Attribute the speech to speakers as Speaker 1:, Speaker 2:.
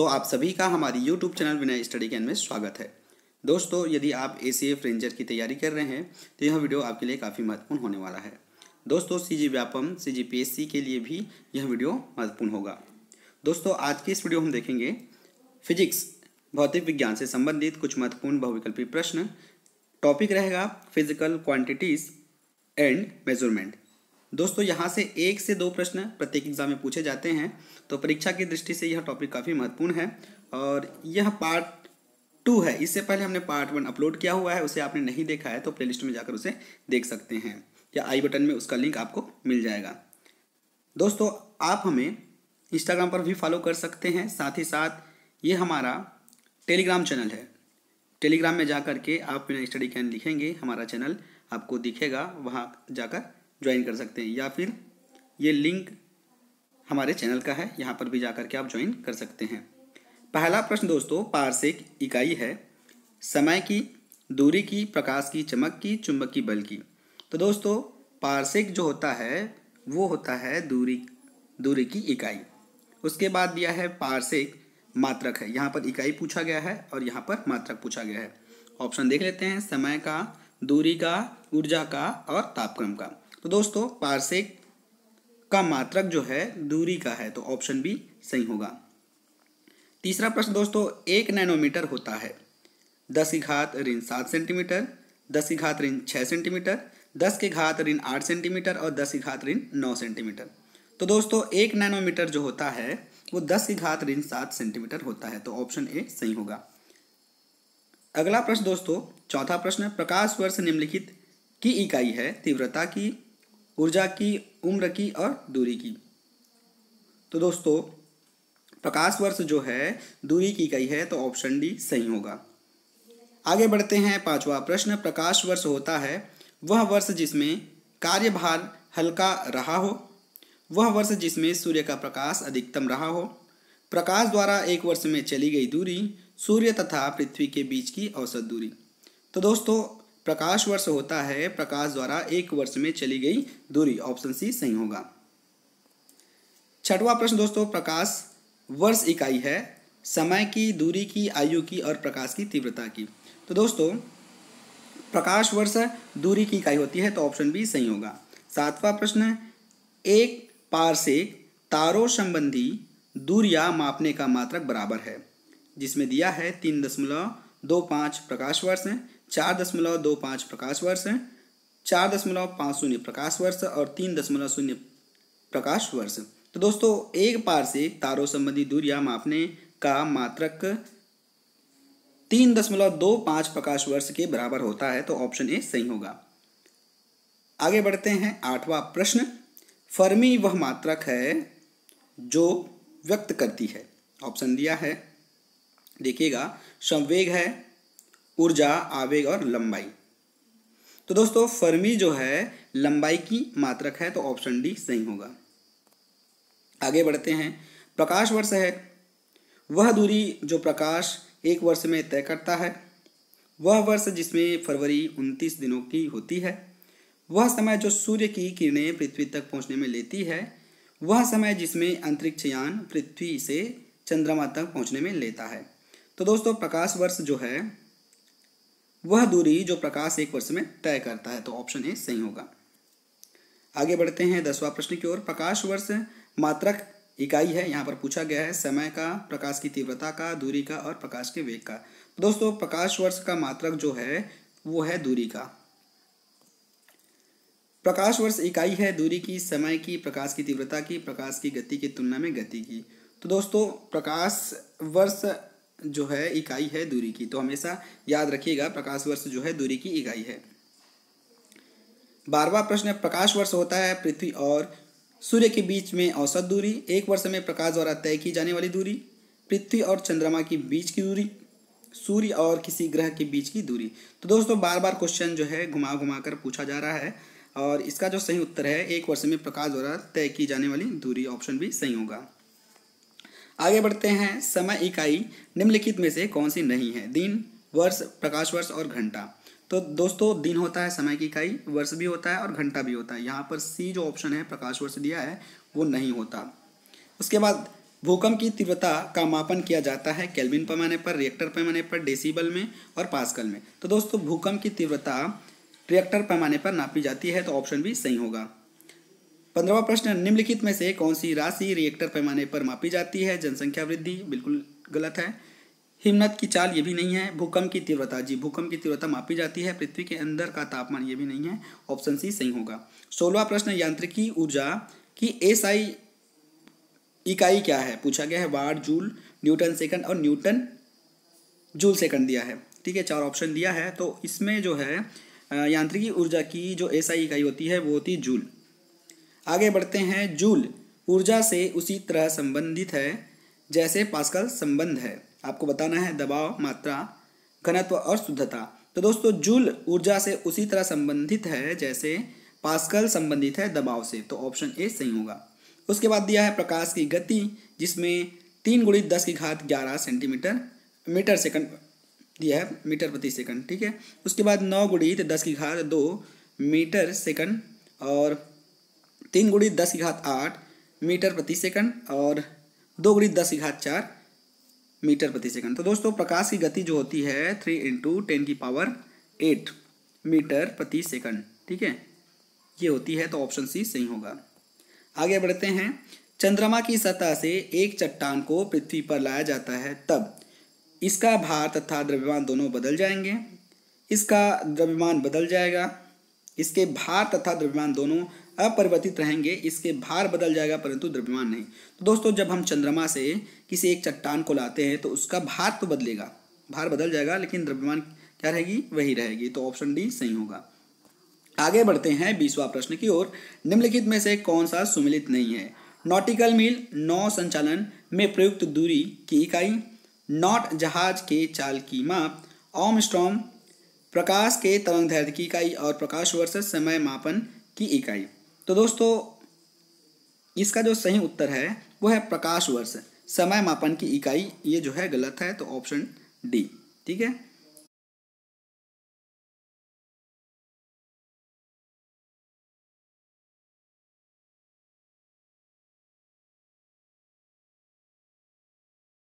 Speaker 1: दोस्तों आप सभी का हमारी YouTube channel Vinay study can में स्वागत है दोस्तों यदि आप ए सी एफ रेंजर की तैयारी कर रहे हैं तो यह वीडियो आपके लिए काफ़ी महत्वपूर्ण होने वाला है दोस्तों CG Vyapam CG PSC के लिए भी यह वीडियो महत्वपूर्ण होगा दोस्तों आज की इस वीडियो हम देखेंगे फिजिक्स भौतिक विज्ञान से संबंधित कुछ महत्वपूर्ण बहुविकल्पी प्रश्न टॉपिक रहेगा फिजिकल क्वांटिटीज एंड मेजरमेंट दोस्तों यहाँ से एक से दो प्रश्न प्रत्येक एग्जाम में पूछे जाते हैं तो परीक्षा की दृष्टि से यह टॉपिक काफ़ी महत्वपूर्ण है और यह पार्ट टू है इससे पहले हमने पार्ट वन अपलोड किया हुआ है उसे आपने नहीं देखा है तो प्ले में जाकर उसे देख सकते हैं या आई बटन में उसका लिंक आपको मिल जाएगा दोस्तों आप हमें इंस्टाग्राम पर भी फॉलो कर सकते हैं साथ ही साथ ये हमारा टेलीग्राम चैनल है टेलीग्राम में जा कर के आप बिना स्टडी कैन लिखेंगे हमारा चैनल आपको दिखेगा वहाँ जाकर ज्वाइन कर सकते हैं या फिर ये लिंक हमारे चैनल का है यहाँ पर भी जाकर के आप ज्वाइन कर सकते हैं पहला प्रश्न दोस्तों पारसिक इकाई है समय की दूरी की प्रकाश की चमक की चुंबक की बल की तो दोस्तों पारसिक जो होता है वो होता है दूरी दूरी की इकाई उसके बाद दिया है पारसिक मात्रक है यहाँ पर इकाई पूछा गया है और यहाँ पर मात्रक पूछा गया है ऑप्शन देख लेते हैं समय का दूरी का ऊर्जा का और तापक्रम का तो दोस्तों पार्सेक का मात्रक जो है दूरी का है तो ऑप्शन बी सही होगा तीसरा प्रश्न दोस्तों एक नैनोमीटर होता है दस की घात ऋण सात सेंटीमीटर दस की घात ऋण छः सेंटीमीटर दस के घात ऋण आठ सेंटीमीटर और दस की घात ऋण नौ सेंटीमीटर तो दोस्तों एक नैनोमीटर जो होता है वो दस की घात ऋण सात सेंटीमीटर होता है तो ऑप्शन ए सही होगा अगला प्रश्न दोस्तों चौथा प्रश्न प्रकाश वर्ष निम्नलिखित की इकाई है तीव्रता की ऊर्जा की उम्र की और दूरी की तो दोस्तों प्रकाश वर्ष जो है दूरी की गई है तो ऑप्शन डी सही होगा आगे बढ़ते हैं पांचवा प्रश्न प्रकाश वर्ष होता है वह वर्ष जिसमें कार्यभार हल्का रहा हो वह वर्ष जिसमें सूर्य का प्रकाश अधिकतम रहा हो प्रकाश द्वारा एक वर्ष में चली गई दूरी सूर्य तथा पृथ्वी के बीच की औसत दूरी तो दोस्तों प्रकाश वर्ष होता है प्रकाश द्वारा एक वर्ष में चली गई दूरी ऑप्शन सी सही होगा छठवां प्रश्न दोस्तों प्रकाश वर्ष इकाई है समय की दूरी की आयु की और प्रकाश की तीव्रता की तो दोस्तों प्रकाश वर्ष दूरी की इकाई होती है तो ऑप्शन बी सही होगा सातवां प्रश्न एक पार से तारों संबंधी दूरिया मापने का मात्रक बराबर है जिसमें दिया है तीन दशमलव दो पाँच प्रकाश वर्ष हैं चार दशमलव दो पाँच प्रकाश वर्ष हैं चार दशमलव पाँच शून्य प्रकाश वर्ष और तीन दशमलव शून्य प्रकाश वर्ष तो दोस्तों एक पार से तारों संबंधी दूरियां मापने का मात्रक तीन दशमलव दो पाँच प्रकाश वर्ष के बराबर होता है तो ऑप्शन ए सही होगा आगे बढ़ते हैं आठवां प्रश्न फर्मी वह मात्रक है जो व्यक्त करती है ऑप्शन दिया है देखिएगा संवेग है ऊर्जा आवेग और लंबाई तो दोस्तों फर्मी जो है लंबाई की मात्रक है तो ऑप्शन डी सही होगा आगे बढ़ते हैं प्रकाश वर्ष है वह दूरी जो प्रकाश एक वर्ष में तय करता है वह वर्ष जिसमें फरवरी उनतीस दिनों की होती है वह समय जो सूर्य की किरणें पृथ्वी तक पहुंचने में लेती है वह समय जिसमें अंतरिक्ष यान पृथ्वी से चंद्रमा तक पहुंचने में लेता है तो दोस्तों प्रकाश वर्ष जो है वह दूरी जो प्रकाश एक वर्ष में तय करता है तो ऑप्शन ए सही होगा आगे बढ़ते हैं दसवां प्रश्न की ओर प्रकाश वर्ष मात्रक इकाई है यहाँ पर पूछा गया है समय का प्रकाश की तीव्रता का दूरी का और प्रकाश के वेग का तो दोस्तों प्रकाश वर्ष का मात्रक जो है वो है दूरी का प्रकाश वर्ष इकाई है दूरी की समय की प्रकाश की तीव्रता की प्रकाश की गति की तुलना में गति की तो दोस्तों प्रकाश वर्ष जो है इकाई है दूरी की तो हमेशा याद रखिएगा प्रकाश वर्ष जो है दूरी की इकाई है बारवा प्रश्न प्रकाश वर्ष होता है पृथ्वी और सूर्य के बीच में औसत दूरी एक वर्ष में प्रकाश द्वारा तय की जाने वाली दूरी पृथ्वी और चंद्रमा के बीच की दूरी सूर्य और किसी ग्रह के बीच की दूरी तो दोस्तों बार बार क्वेश्चन जो है घुमा घुमा कर पूछा जा रहा है और इसका जो सही उत्तर है एक वर्ष में प्रकाश द्वारा तय की जाने वाली दूरी ऑप्शन भी सही होगा आगे बढ़ते हैं समय इकाई निम्नलिखित में से कौन सी नहीं है दिन वर्ष प्रकाश वर्ष और घंटा तो दोस्तों दिन होता है समय की इकाई वर्ष भी होता है और घंटा भी होता है यहाँ पर सी जो ऑप्शन है प्रकाश वर्ष दिया है वो नहीं होता उसके बाद भूकंप की तीव्रता का मापन किया जाता है कैल्विन पैमाने पर रिएक्टर पैमाने पर डेसीबल में और पास्कल में तो दोस्तों भूकंप की तीव्रता रिएक्टर पैमाने पर नापी जाती है तो ऑप्शन भी सही होगा पंद्रहवा प्रश्न निम्नलिखित में से कौन सी राशि रिएक्टर पैमाने पर मापी जाती है जनसंख्या वृद्धि बिल्कुल गलत है हिमनत की चाल ये भी नहीं है भूकंप की तीव्रता जी भूकंप की तीव्रता मापी जाती है पृथ्वी के अंदर का तापमान ये भी नहीं है ऑप्शन सी सही होगा सोलवा प्रश्न यांत्रिकी ऊर्जा की एस आई इकाई क्या है पूछा गया है वाट जूल न्यूटन सेकंड और न्यूटन जूल सेकंड दिया है ठीक है चार ऑप्शन दिया है तो इसमें जो है यांत्रिकी ऊर्जा की जो एस आई इकाई होती है वो होती है जूल आगे बढ़ते हैं जूल ऊर्जा से उसी तरह संबंधित है जैसे पास्कल संबंध है आपको बताना है दबाव मात्रा घनत्व और शुद्धता तो दोस्तों जूल ऊर्जा से उसी तरह संबंधित है जैसे पास्कल संबंधित है दबाव से तो ऑप्शन ए सही होगा उसके बाद दिया है प्रकाश की गति जिसमें तीन गुड़ी दस की घात ग्यारह सेंटीमीटर मीटर सेकंड दिया है मीटर प्रति सेकंड ठीक है उसके बाद नौ गुड़ी दस की घात दो मीटर सेकंड और तीन गुड़ी दस घात आठ मीटर प्रति सेकंड और दो गुड़ी दस घात चार मीटर प्रति सेकंड तो दोस्तों प्रकाश की गति जो होती है थ्री इंटू टेन की पावर एट मीटर प्रति सेकंड ठीक है ये होती है तो ऑप्शन सी सही होगा आगे बढ़ते हैं चंद्रमा की सतह से एक चट्टान को पृथ्वी पर लाया जाता है तब इसका भार तथा द्रव्यमान दोनों बदल जाएंगे इसका द्रव्यमान बदल जाएगा इसके भार तथा द्रव्यमान दोनों अपरिवर्तित रहेंगे इसके भार बदल जाएगा परंतु द्रव्यमान नहीं तो दोस्तों जब हम चंद्रमा से किसी एक चट्टान को लाते हैं तो उसका भार तो बदलेगा भार बदल जाएगा लेकिन द्रव्यमान क्या रहेगी वही रहेगी तो ऑप्शन डी सही होगा आगे बढ़ते हैं बीसवा प्रश्न की ओर निम्नलिखित में से कौन सा सुमिलित नहीं है नॉटिकल मील नौ संचालन में प्रयुक्त दूरी की इकाई नॉट जहाज के चाल की माप ओम प्रकाश के तरंग दैर्घ्य की इकाई और प्रकाश वर्ष समय मापन की इकाई तो दोस्तों इसका जो सही उत्तर है वो है प्रकाश वर्ष समय मापन की इकाई ये जो है गलत है तो ऑप्शन डी ठीक है